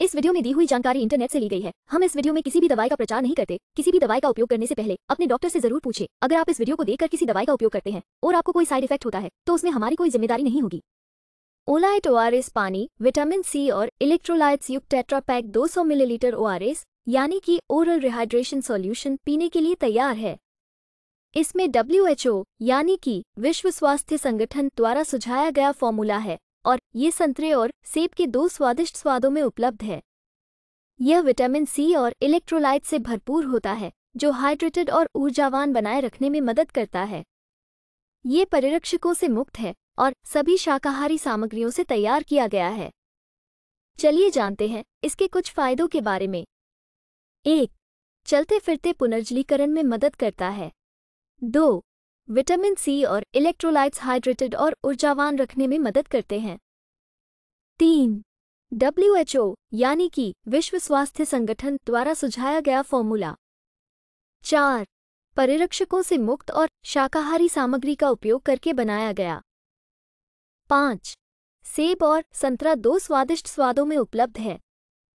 इस वीडियो में दी हुई जानकारी इंटरनेट से ली गई है हम इस वीडियो में किसी भी दवाई का प्रचार नहीं करते किसी भी दवाई का उपयोग करने से पहले अपने डॉक्टर से जरूर पूछे अगर आप इस वीडियो को देखकर किसी दवाई का उपयोग करते हैं और आपको कोई साइड इफेक्ट होता है तो उसमें हमारी कोई जिम्मेदारी नहीं होगी ओलाइट ओ पानी विटामिन सी और इलेक्ट्रोलाइट युक्त टेट्रापैक सौ मिलीलीटर ओ यानी कि ओरल रिहाइड्रेशन सॉल्यूशन पीने के लिए तैयार है इसमें डब्ल्यू यानी कि विश्व स्वास्थ्य संगठन द्वारा सुझाया गया फॉर्मूला है और ये संतरे और सेब के दो स्वादिष्ट स्वादों में उपलब्ध है यह विटामिन सी और इलेक्ट्रोलाइट से भरपूर होता है जो हाइड्रेटेड और ऊर्जावान बनाए रखने में मदद करता है ये परिरक्षकों से मुक्त है और सभी शाकाहारी सामग्रियों से तैयार किया गया है चलिए जानते हैं इसके कुछ फायदों के बारे में एक चलते फिरते पुनर्जलीकरण में मदद करता है दो विटामिन सी और इलेक्ट्रोलाइट्स हाइड्रेटेड और ऊर्जावान रखने में मदद करते हैं तीन डब्ल्यूएचओ यानी कि विश्व स्वास्थ्य संगठन द्वारा सुझाया गया फॉर्मूला चार परिरक्षकों से मुक्त और शाकाहारी सामग्री का उपयोग करके बनाया गया पाँच सेब और संतरा दो स्वादिष्ट स्वादों में उपलब्ध है